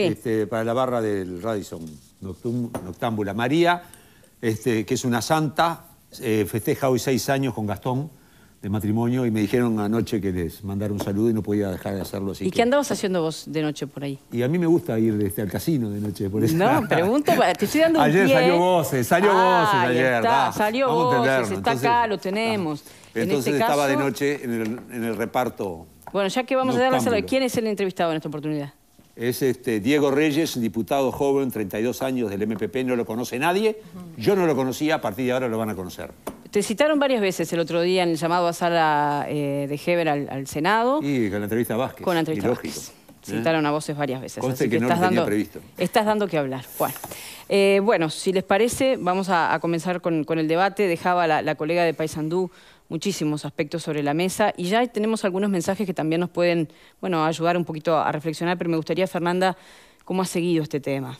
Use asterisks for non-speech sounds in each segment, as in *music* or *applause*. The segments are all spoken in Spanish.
Este, para la barra del Radisson, Noctámbula. María, este, que es una santa, eh, festeja hoy seis años con Gastón de matrimonio y me dijeron anoche que les mandara un saludo y no podía dejar de hacerlo así. ¿Y qué andabas haciendo vos de noche por ahí? Y a mí me gusta ir este, al casino de noche, por eso. No, *laughs* pregunto, te estoy dando un Ayer salió voces, ¿eh? salió voces ah, ayer. Está, salió voces, está acá, lo tenemos. entonces estaba de noche en el, reparto. Bueno, ya que vamos a darle a quién es el entrevistado en esta oportunidad es este Diego Reyes, diputado joven, 32 años del MPP, no lo conoce nadie. Yo no lo conocía, a partir de ahora lo van a conocer. Te citaron varias veces el otro día en el llamado a sala eh, de Heber al, Senado. Y con la entrevista a Vázquez. Con la entrevista Vázquez. ¿eh? Citaron a voces varias veces. que, no estás tenía dando, previsto. Estás dando que hablar. Bueno, eh, si les parece, vamos a, comenzar con, el debate. Dejaba la, la colega de Paysandú muchísimos aspectos sobre la mesa y ya tenemos algunos mensajes que también nos pueden bueno, ayudar un poquito a reflexionar, pero me gustaría, Fernanda, ¿cómo ha seguido este tema?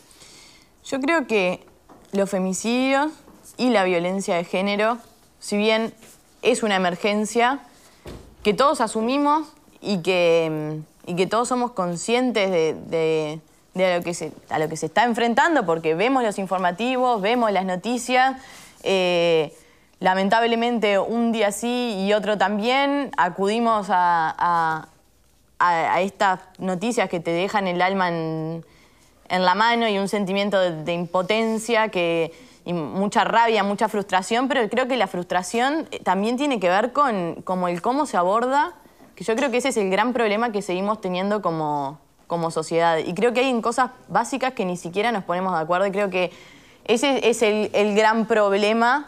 Yo creo que los femicidios y la violencia de género, si bien es una emergencia que todos asumimos y que, y que todos somos conscientes de, a, lo que se, a lo que se está enfrentando, porque vemos los informativos, vemos las noticias, eh, lamentablemente un día sí y otro también, acudimos a, estas noticias que te dejan el alma en, la mano y un sentimiento de, impotencia que, y mucha rabia, mucha frustración, pero creo que la frustración eh, también tiene que ver con el cómo se aborda, que yo creo que ese es el gran problema que seguimos teniendo como, sociedad. Y creo que hay en cosas básicas que ni siquiera nos ponemos de acuerdo y creo que ese es el gran problema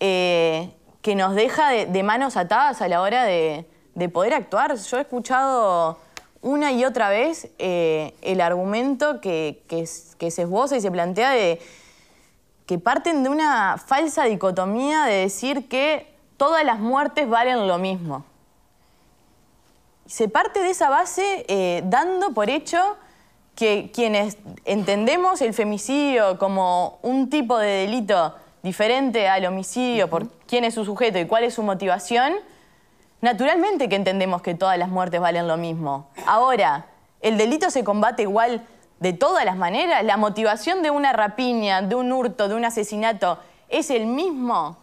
eh, que nos deja de, manos atadas a la hora de, poder actuar. Yo he escuchado una y otra vez eh, el argumento que, se esboza y se plantea de que parten de una falsa dicotomía de decir que todas las muertes valen lo mismo. Se parte de esa base eh, dando por hecho que quienes entendemos el femicidio como un tipo de delito diferente al homicidio, por quién es su sujeto y cuál es su motivación, naturalmente que entendemos que todas las muertes valen lo mismo. Ahora, ¿el delito se combate igual de todas las maneras? ¿La motivación de una rapiña, de un hurto, de un asesinato es el mismo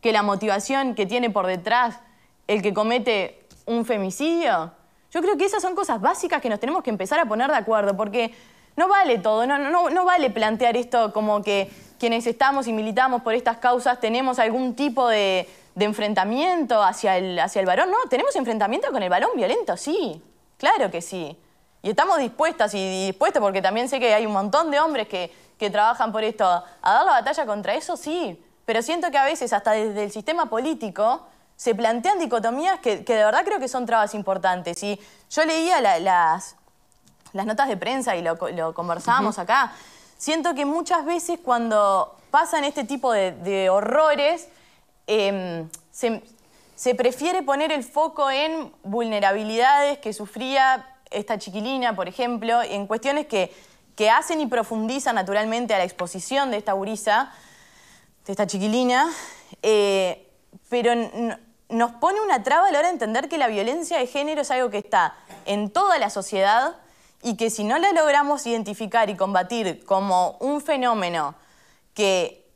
que la motivación que tiene por detrás el que comete un femicidio? Yo creo que esas son cosas básicas que nos tenemos que empezar a poner de acuerdo, porque no vale todo, no, no, vale plantear esto como que quienes estamos y militamos por estas causas tenemos algún tipo de, enfrentamiento hacia el, hacia el varón. No, tenemos enfrentamiento con el varón violento, sí, claro que sí. Y estamos dispuestas y dispuestos, porque también sé que hay un montón de hombres que, trabajan por esto, a dar la batalla contra eso, sí. Pero siento que a veces, hasta desde el sistema político, se plantean dicotomías que, de verdad creo que son trabas importantes. Y yo leía las, las notas de prensa y lo, conversábamos acá. Siento que muchas veces cuando pasan este tipo de, horrores, em, se, prefiere poner el foco en vulnerabilidades que sufría esta chiquilina, por ejemplo, en cuestiones que, hacen y profundizan naturalmente a la exposición de esta gurisa, de esta chiquilina, eh, pero nos pone una traba a la hora de entender que la violencia de género es algo que está en toda la sociedad, y que si no la logramos identificar y combatir como un fenómeno que,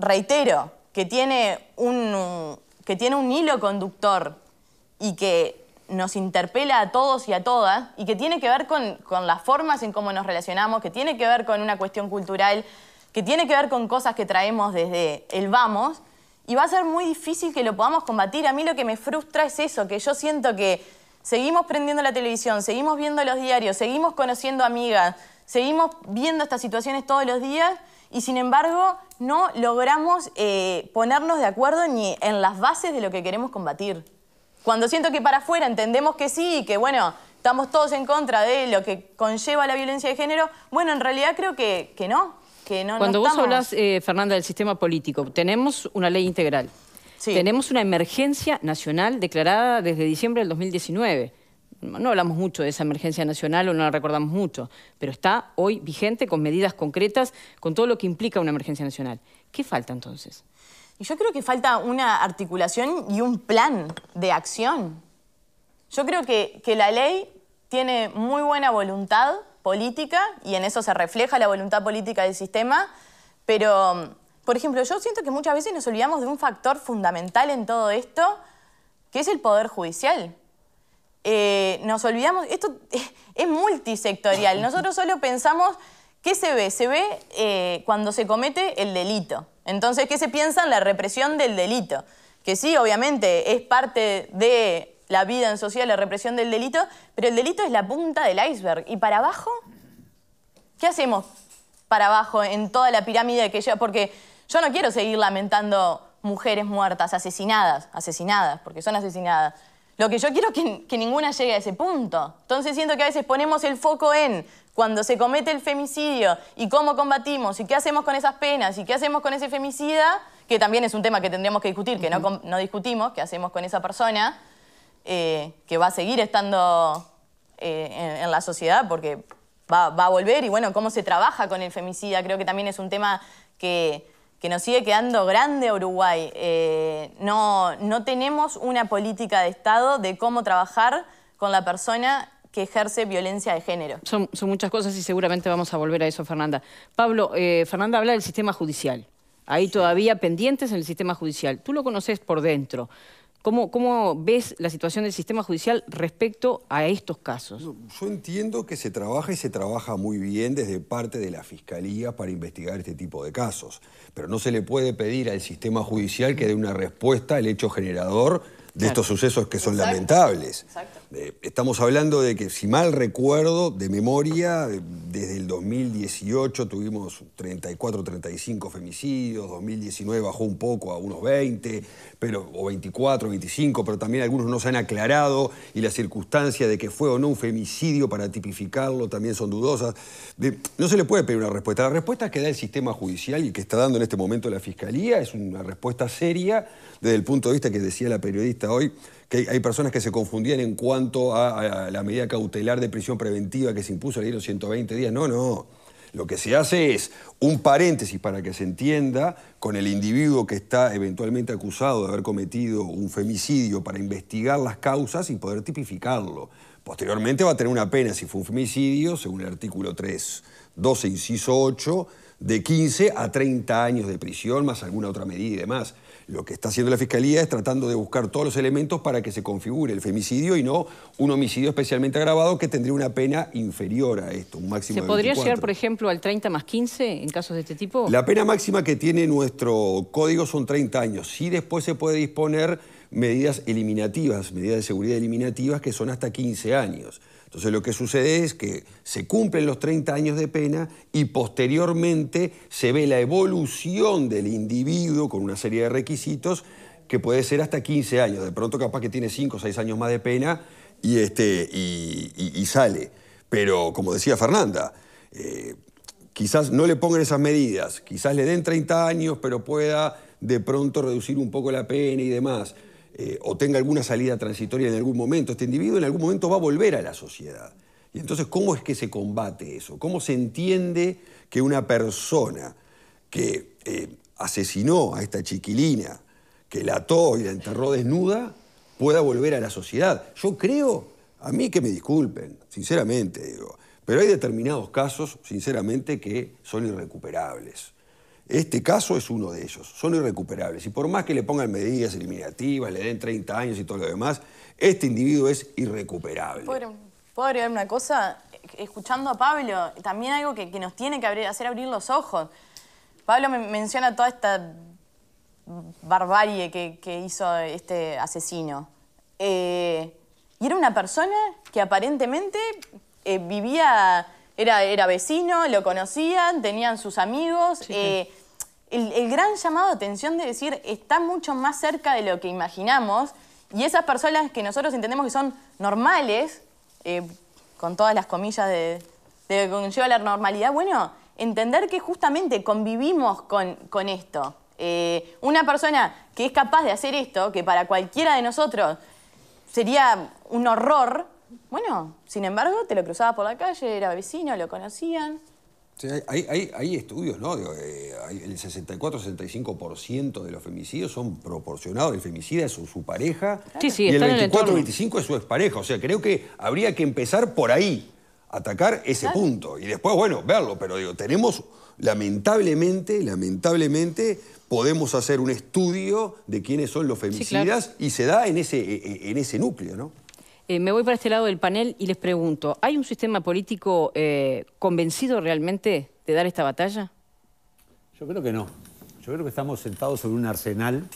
reitero, que tiene un, que tiene un hilo conductor y que nos interpela a todos y a todas y que tiene que ver con, con, las formas en cómo nos relacionamos, que tiene que ver con una cuestión cultural, que tiene que ver con cosas que traemos desde el vamos y va a ser muy difícil que lo podamos combatir. A mí lo que me frustra es eso, que yo siento que seguimos prendiendo la televisión, seguimos viendo los diarios, seguimos conociendo amigas, seguimos viendo estas situaciones todos los días y sin embargo no logramos eh, ponernos de acuerdo ni en las bases de lo que queremos combatir. Cuando siento que para afuera entendemos que sí que bueno, estamos todos en contra de lo que conlleva la violencia de género, bueno, en realidad creo que, no. Que no Cuando vos hablas, eh, Fernanda, del sistema político, tenemos una ley integral. Tenemos una emergencia nacional declarada desde diciembre del 2019. No hablamos mucho de esa emergencia nacional o no la recordamos mucho, pero está hoy vigente con medidas concretas, con todo lo que implica una emergencia nacional. ¿Qué falta entonces? yo creo que falta una articulación y un plan de acción. Yo creo que, que la ley tiene muy buena voluntad política y en eso se refleja la voluntad política del sistema, pero por ejemplo, yo siento que muchas veces nos olvidamos de un factor fundamental en todo esto, que es el Poder Judicial. Eh, nos olvidamos, esto *laughs* es multisectorial, nosotros solo pensamos, ¿qué se ve? Se ve eh, cuando se comete el delito. Entonces, ¿qué se piensa en la represión del delito? Que sí, obviamente, es parte de la vida en sociedad, la represión del delito, pero el delito es la punta del iceberg. ¿Y para abajo? ¿Qué hacemos para abajo en toda la pirámide que lleva? Porque yo no quiero seguir lamentando mujeres muertas, asesinadas, asesinadas, porque son asesinadas. Lo que yo quiero es que, ninguna llegue a ese punto. Entonces siento que a veces ponemos el foco en cuando se comete el femicidio y cómo combatimos y qué hacemos con esas penas y qué hacemos con ese femicida, que también es un tema que tendríamos que discutir, que no, discutimos, qué hacemos con esa persona eh, que va a seguir estando eh, en, la sociedad porque va, va a volver y bueno, cómo se trabaja con el femicida, creo que también es un tema que que nos sigue quedando grande Uruguay. Eh, no, no tenemos una política de Estado de cómo trabajar con la persona que ejerce violencia de género. Son, son, muchas cosas y seguramente vamos a volver a eso, Fernanda. Pablo, eh, Fernanda habla del sistema judicial. Ahí todavía pendientes en el sistema judicial. Tú lo conoces por dentro. ¿Cómo, ves la situación del sistema judicial respecto a estos casos? Yo, entiendo que se trabaja y se trabaja muy bien desde parte de la Fiscalía para investigar este tipo de casos, pero no se le puede pedir al sistema judicial que dé una respuesta al hecho generador de estos sucesos que son lamentables. Exacto. Eh, estamos hablando de que, si mal recuerdo, de memoria, desde el 2018 tuvimos 34, 35 femicidios, 2019 bajó un poco a unos 20, pero, o 24, 25, pero también algunos no se han aclarado y las circunstancia de que fue o no un femicidio para tipificarlo también son dudosas. no se le puede pedir una respuesta. La respuesta que da el sistema judicial y que está dando en este momento la Fiscalía es una respuesta seria desde el punto de vista que decía la periodista hoy, hay personas que se confundían en cuanto a, la medida cautelar de prisión preventiva que se impuso, le los 120 días. No, no. Lo que se hace es un paréntesis para que se entienda con el individuo que está eventualmente acusado de haber cometido un femicidio para investigar las causas y poder tipificarlo. Posteriormente va a tener una pena si fue un femicidio, según el artículo 3, 12, inciso 8, de 15 a 30 años de prisión más alguna otra medida y demás. Lo que está haciendo la Fiscalía es tratando de buscar todos los elementos para que se configure el femicidio y no un homicidio especialmente agravado que tendría una pena inferior a esto, un máximo ¿Se podría llegar, por ejemplo, al 30 más 15 en casos de este tipo? La pena máxima que tiene nuestro código son 30 años. Sí, después se puede disponer medidas eliminativas, medidas de seguridad eliminativas que son hasta 15 años. Entonces lo que sucede es que se cumplen los 30 años de pena y posteriormente se ve la evolución del individuo con una serie de requisitos que puede ser hasta 15 años. De pronto capaz que tiene 5 o 6 años más de pena y, este, y, sale. Pero como decía Fernanda, eh, quizás no le pongan esas medidas, quizás le den 30 años, pero pueda de pronto reducir un poco la pena y demás. Eh, o tenga alguna salida transitoria en algún momento, este individuo en algún momento va a volver a la sociedad. Y entonces, ¿cómo es que se combate eso? ¿Cómo se entiende que una persona que eh, asesinó a esta chiquilina, que la ató y la enterró desnuda, pueda volver a la sociedad? Yo creo, a mí que me disculpen, sinceramente digo, pero hay determinados casos, sinceramente, que son irrecuperables. Este caso es uno de ellos. Son irrecuperables. Y por más que le pongan medidas eliminativas, le den 30 años y todo lo demás, este individuo es irrecuperable. ¿Puedo, agregar una cosa? Escuchando a Pablo, también algo que, nos tiene que abrir, hacer abrir los ojos. Pablo menciona toda esta barbarie que, hizo este asesino. Eh, y era una persona que aparentemente eh, vivía era, vecino, lo conocían, tenían sus amigos. Eh, el, gran llamado de atención de decir está mucho más cerca de lo que imaginamos y esas personas que nosotros entendemos que son normales, eh, con todas las comillas de, de que conlleva la normalidad, bueno, entender que justamente convivimos con, esto. Eh, una persona que es capaz de hacer esto, que para cualquiera de nosotros sería un horror, bueno, sin embargo, te lo cruzabas por la calle, era vecino, lo conocían. Sí, hay, estudios, ¿no? Eh, el 64-65% de los femicidios son proporcionados. El femicida es su, pareja sí, sí, y el 24-25 es su expareja. O sea, creo que habría que empezar por ahí, atacar ese punto. Y después, bueno, verlo. Pero digo, tenemos, lamentablemente, lamentablemente, podemos hacer un estudio de quiénes son los femicidas y se da en ese, e, e, en ese núcleo, ¿no? Eh, me voy para este lado del panel y les pregunto, ¿hay un sistema político eh, convencido realmente de dar esta batalla? Yo creo que no. Yo creo que estamos sentados sobre un arsenal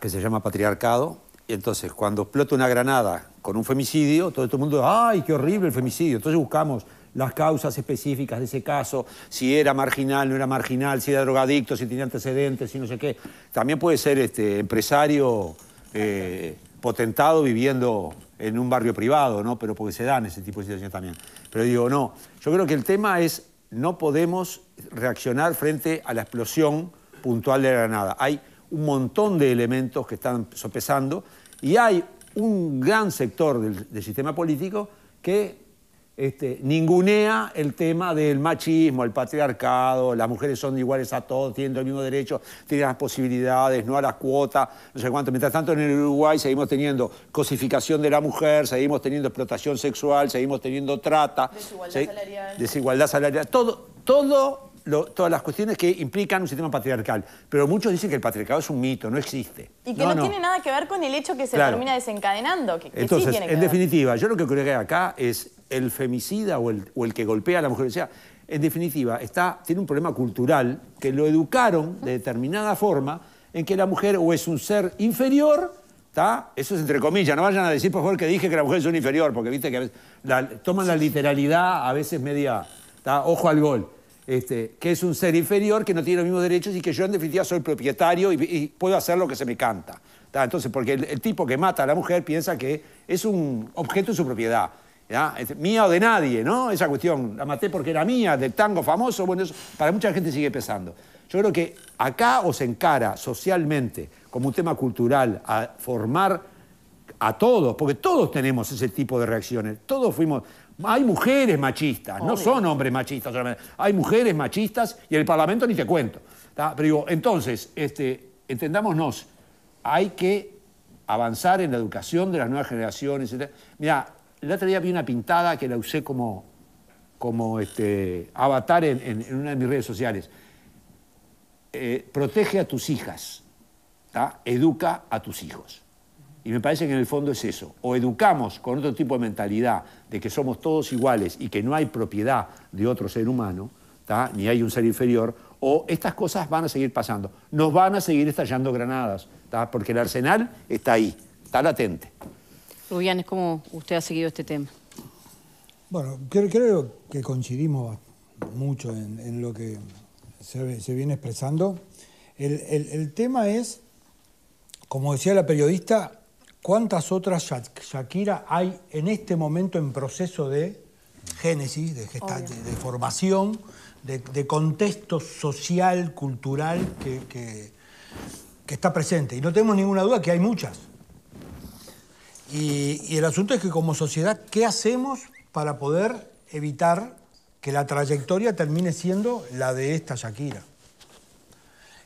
que se llama patriarcado. Y entonces, cuando explota una granada con un femicidio, todo el este mundo mundo, ¡ay, qué horrible el femicidio! Entonces buscamos las causas específicas de ese caso, si era marginal, no era marginal, si era drogadicto, si tenía antecedentes, si no sé qué. También puede ser este, empresario eh, potentado viviendo en un barrio privado, ¿no? Pero porque se dan ese tipo de situaciones también. Pero digo, no, yo creo que el tema es no podemos reaccionar frente a la explosión puntual de la granada. Hay un montón de elementos que están sopesando y hay un gran sector del, del sistema político que este, ningunea el tema del machismo, el patriarcado, las mujeres son iguales a todos, tienen el mismo derecho, tienen las posibilidades, no a las cuotas, no sé cuánto. Mientras tanto en el Uruguay seguimos teniendo cosificación de la mujer, seguimos teniendo explotación sexual, seguimos teniendo trata. Desigualdad salarial. Desigualdad salarial. todas las cuestiones que implican un sistema patriarcal. Pero muchos dicen que el patriarcado es un mito, no existe. Y que no, tiene nada que ver con el hecho que se termina desencadenando. en definitiva, yo lo que creo que acá es el femicida o el, que golpea a la mujer. O sea, en definitiva, está, tiene un problema cultural que lo educaron de determinada forma en que la mujer o es un ser inferior, eso es entre comillas, no vayan a decir por favor que dije que la mujer es un inferior, porque viste que a veces toman la literalidad a veces media, ojo al gol, este, que es un ser inferior que no tiene los mismos derechos y que yo en definitiva soy propietario y, puedo hacer lo que se me canta. Entonces, porque el tipo que mata a la mujer piensa que es un objeto de su propiedad mía o de nadie, ¿no? Esa cuestión, la maté porque era mía, del tango famoso, bueno, eso para mucha gente sigue pesando. Yo creo que acá os encara socialmente como un tema cultural a formar a todos, porque todos tenemos ese tipo de reacciones, todos fuimos... Hay mujeres machistas, no son hombres machistas solamente, hay mujeres machistas y en el Parlamento ni te cuento. Pero digo, entonces, este, entendámonos, hay que avanzar en la educación de las nuevas generaciones. Mira, el otro día vi una pintada que la usé como, como este, avatar en, una de mis redes sociales. Eh, protege a tus hijas, educa a tus hijos. Y me parece que en el fondo es eso. O educamos con otro tipo de mentalidad de que somos todos iguales y que no hay propiedad de otro ser humano, ni hay un ser inferior, o estas cosas van a seguir pasando. Nos van a seguir estallando granadas, porque el arsenal está ahí, está latente es ¿cómo usted ha seguido este tema? Bueno, creo, que coincidimos mucho en, lo que se, viene expresando. El, tema es, como decía la periodista, ¿Cuántas otras Shakira hay en este momento en proceso de génesis, de, de, formación, de, contexto social, cultural que, que, está presente? Y no tenemos ninguna duda que hay muchas. Y, el asunto es que como sociedad, ¿qué hacemos para poder evitar que la trayectoria termine siendo la de esta Shakira?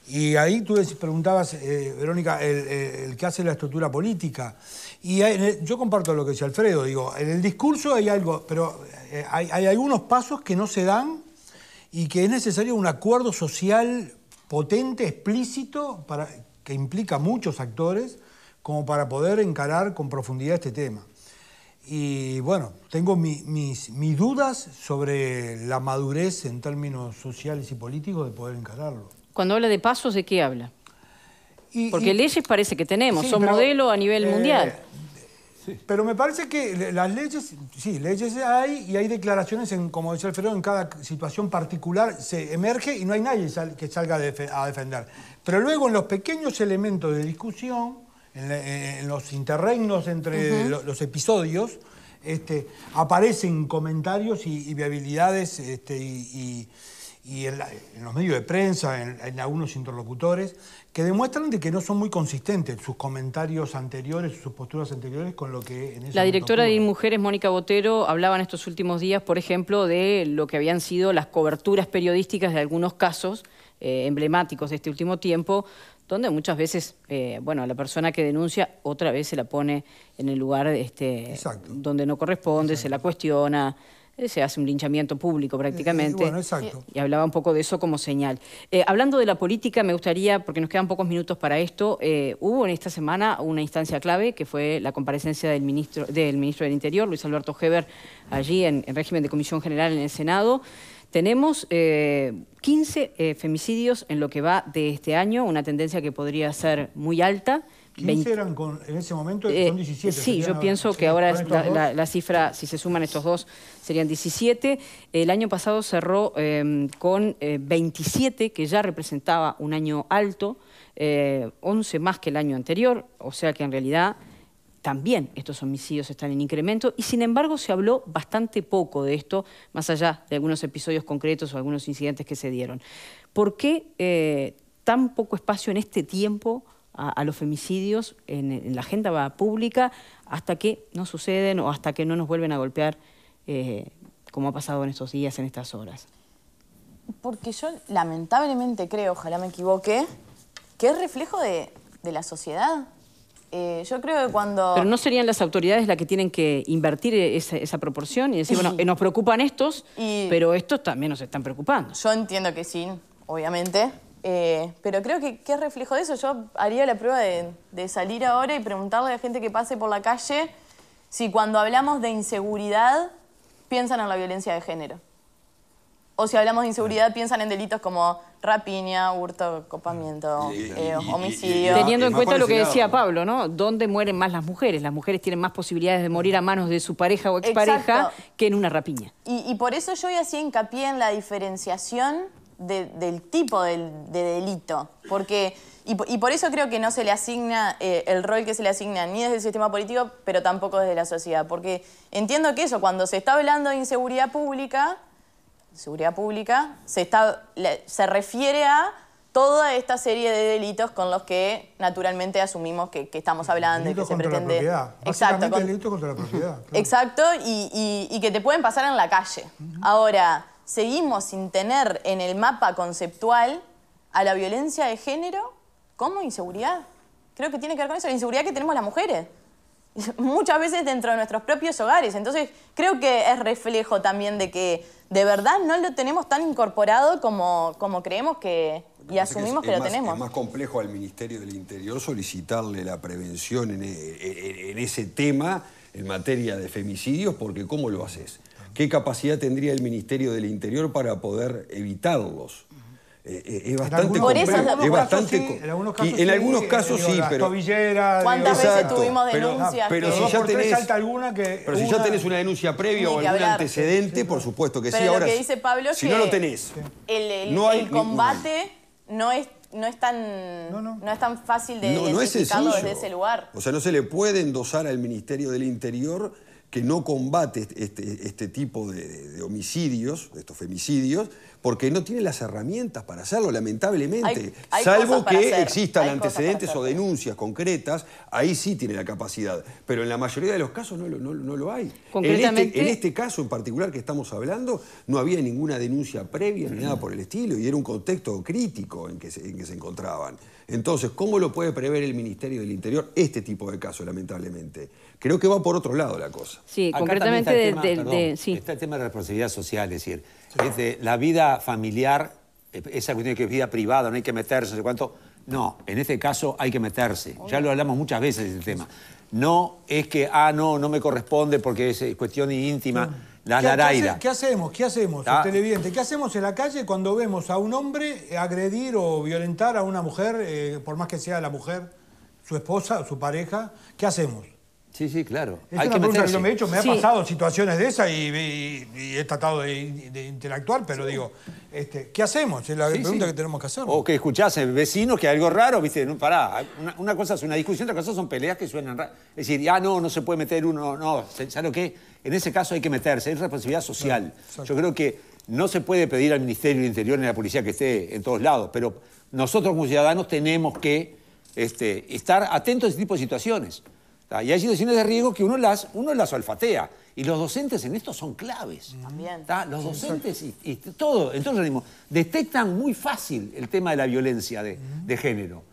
Y ahí tú preguntabas, eh, Verónica, eh, el, que hace la estructura política. Y yo comparto lo que dice Alfredo, digo, en el discurso hay algo, pero eh, hay, algunos pasos que no se dan y que es necesario un acuerdo social potente, explícito, para, que implica muchos actores, como para poder encarar con profundidad este tema. Y bueno, tengo mis, mis, dudas sobre la madurez en términos sociales y políticos de poder encararlo. Cuando habla de pasos, ¿de qué habla? Y, Porque leyes parece que tenemos, son modelo a nivel eh, mundial. Pero me parece que las leyes, sí, leyes hay y hay declaraciones, en, como decía Alfredo, en cada situación particular se emerge y no hay nadie que salga a defender. Pero luego en los pequeños elementos de discusión eh, en, los interregnos entre los, episodios, este, aparecen comentarios y, viabilidades este, y, en, los medios de prensa, en, algunos interlocutores, que demuestran de que no son muy consistentes sus comentarios anteriores, sus posturas anteriores con lo que... En la directora de Mujeres, Mónica Botero, hablaba en estos últimos días, por ejemplo, de lo que habían sido las coberturas periodísticas de algunos casos eh, emblemáticos de este último tiempo, donde muchas veces, eh, bueno, la persona que denuncia otra vez se la pone en el lugar este, donde no corresponde, se la cuestiona, eh, se hace un linchamiento público prácticamente. Eh, y hablaba un poco de eso como señal. hablando de la política, me gustaría, porque nos quedan pocos minutos para esto, hubo en esta semana una instancia clave, que fue la comparecencia del ministro del, ministro del Interior, Luis Alberto Heber, allí en, en régimen de comisión general en el Senado. Tenemos 15 eh, eh, femicidios en lo que va de este año, una tendencia que podría ser muy alta. 15 eran con, en ese momento, eh, son 17. Sí, yo pienso que ahora la, cifra, si se suman estos dos, serían 17. El año pasado cerró em, con 27, que ya representaba un año alto, 11 más que el año anterior, o sea que en realidad también estos homicidios están en incremento y sin embargo se habló bastante poco de esto, más allá de algunos episodios concretos o algunos incidentes que se dieron. ¿Por qué eh, tan poco espacio en este tiempo a, los femicidios en, la agenda pública hasta que no suceden o hasta que no nos vuelven a golpear eh, como ha pasado en estos días, en estas horas? Porque yo lamentablemente creo, ojalá me equivoque, que es reflejo de la sociedad eh, yo creo que cuando... Pero no serían las autoridades las que tienen que invertir esa, proporción y decir, bueno, *laughs* nos preocupan estos, pero estos también nos están preocupando. Yo entiendo que sí, obviamente, eh, pero creo que qué reflejo de eso. Yo haría la prueba de, de salir ahora y preguntarle a la gente que pase por la calle si cuando hablamos de inseguridad piensan en la violencia de género. O si hablamos de inseguridad, piensan en delitos como rapiña, hurto, copamiento, eh, homicidio. Teniendo en cuenta lo que decía Pablo, ¿no? ¿Dónde mueren más las mujeres? Las mujeres tienen más posibilidades de morir a manos de su pareja o expareja que en una rapiña. Y, por eso yo hoy hacía hincapié en la diferenciación del tipo de, delito. Porque... Y, por eso creo que no se le asigna eh, el rol que se le asigna ni desde el sistema político, pero tampoco desde la sociedad. Porque entiendo que eso, cuando se está hablando de inseguridad pública, Seguridad Pública se, está, se refiere a toda esta serie de delitos con los que naturalmente asumimos que, estamos hablando que se pretende... Exacto. contra la propiedad. *laughs* Exacto, y, que te pueden pasar en la calle. Ahora, seguimos sin tener en el mapa conceptual a la violencia de género como inseguridad. Creo que tiene que ver con eso, la inseguridad que tenemos las mujeres. *laughs* muchas veces dentro de nuestros propios hogares. Entonces creo que es reflejo también de que de verdad no lo tenemos tan incorporado como, creemos que y asumimos que, lo tenemos. Es más complejo al Ministerio del Interior solicitarle la prevención eh, en ese tema en materia de femicidios porque ¿cómo lo haces? ¿Qué capacidad tendría el Ministerio del Interior para poder evitarlos? Eh, eh, es bastante en es bastante en algunos casos en sí, algunos eh, casos sí, pero... ¿Cuántas veces tuvimos denuncias? Pero, si ya tenés... Alguna que pero una... si ya tenés una denuncia previa o algún antecedente, por supuesto que sí. ahora, lo que dice Pablo si que... no lo tenés. El, combate no es no es tan, no, es tan fácil de no, no es desde ese lugar. O sea, no se le puede endosar al Ministerio del Interior que no combate este, este, este tipo de, homicidios, estos femicidios, porque no tiene las herramientas para hacerlo, lamentablemente. Salvo que existan antecedentes o denuncias concretas, ahí sí tiene la capacidad. Pero en la mayoría de los casos no, lo hay. Este- en, este, caso en particular que estamos hablando, no había ninguna denuncia previa ni nada por el estilo, y era un contexto crítico en en que se encontraban. Entonces, ¿cómo lo puede prever el Ministerio del Interior este tipo de casos, lamentablemente? Creo que va por otro lado la cosa. Sí, concretamente está tema, de, tema de responsabilidad social, es decir, la vida familiar, esa cuestión que es vida privada, no hay que meterse, no sé cuánto. No, en este caso hay que meterse. Ya lo hablamos muchas veces el este tema. No es que, ah, no, no me corresponde porque es cuestión íntima. La ¿Qué, ¿Qué hacemos? ¿Qué hacemos, ah. televidente? ¿Qué hacemos en la calle cuando vemos a un hombre agredir o violentar a una mujer, eh, por más que sea la mujer, su esposa, su pareja? ¿Qué hacemos? Sí, sí, claro. Hay que pregunta yo me he hecho, me han ha pasado situaciones de esas y, he tratado de, interactuar, pero digo, este, ¿qué hacemos? Es la pregunta que tenemos que hacer. O que escuchás vecinos que algo raro, viste, no, pará, una, cosa es una discusión, otra cosa son peleas que suenan raras. Es decir, ya ah, no, no se puede meter uno, no, ¿sabes lo qué? En ese caso hay que meterse, es responsabilidad social. Yo creo que no se puede pedir al Ministerio del Interior ni a la policía que esté en todos lados, pero nosotros como ciudadanos tenemos que este, estar atentos a ese tipo de situaciones. Ah, y hay situaciones de riesgo que uno las, uno las olfatea. Y los docentes en esto son claves. Mm. Ah, los docentes y, todo. Entonces, detectan muy fácil el tema de la violencia de, mm. género.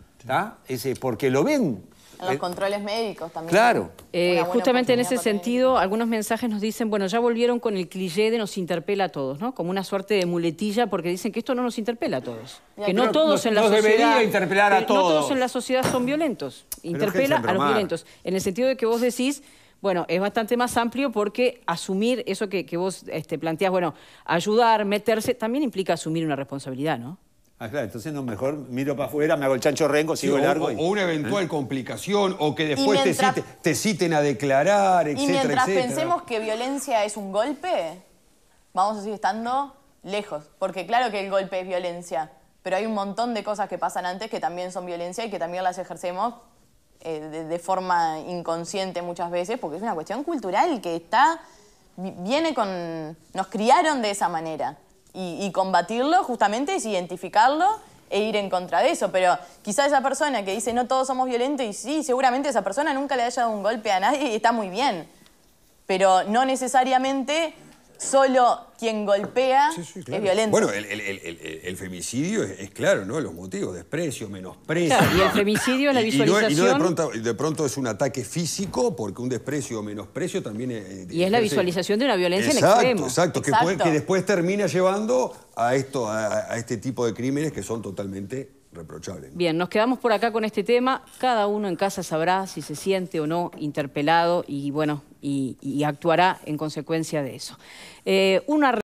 Ese, porque lo ven los eh, controles médicos también. Claro. Eh, justamente en ese sentido, algunos mensajes nos dicen, bueno, ya volvieron con el cliché de nos interpela a todos, ¿no? Como una suerte de muletilla porque dicen que esto no nos interpela a todos. Que no todos en la sociedad... a todos. No todos en la sociedad son violentos. Interpela a los violentos. En el sentido de que vos decís... Bueno, es bastante más amplio porque asumir eso que, vos este, planteás, bueno, ayudar, meterse, también implica asumir una responsabilidad, ¿no? Ah, claro, entonces no, mejor miro para afuera, me hago el chancho rengo, sigo largo. O una eventual ¿Eh? complicación, o que después te, citen, a declarar, etcétera, Y mientras pensemos que violencia es un golpe, vamos a seguir estando lejos. Porque claro que el golpe es violencia, pero hay un montón de cosas que pasan antes que también son violencia y que también las ejercemos eh, de forma inconsciente muchas veces, porque es una cuestión cultural que está... viene con... nos criaron de esa manera y, combatirlo justamente es identificarlo e ir en contra de eso. Pero quizá esa persona que dice no todos somos violentos y sí, seguramente esa persona nunca le haya dado un golpe a nadie y está muy bien. Pero no necesariamente solo quien golpea es violento. Bueno, el, femicidio es, claro, ¿no? Los motivos, desprecio, menosprecio. y el femicidio la visualización. Y, de, pronto, es un ataque físico, porque un desprecio o menosprecio también es. Eh, y es la visualización de una violencia en extremo. Exacto, que, después termina llevando a, esto, a, este tipo de crímenes que son totalmente reprochables. Bien, nos quedamos por acá con este tema. Cada uno en casa sabrá si se siente o no interpelado y bueno, y, actuará en consecuencia de eso. Eh,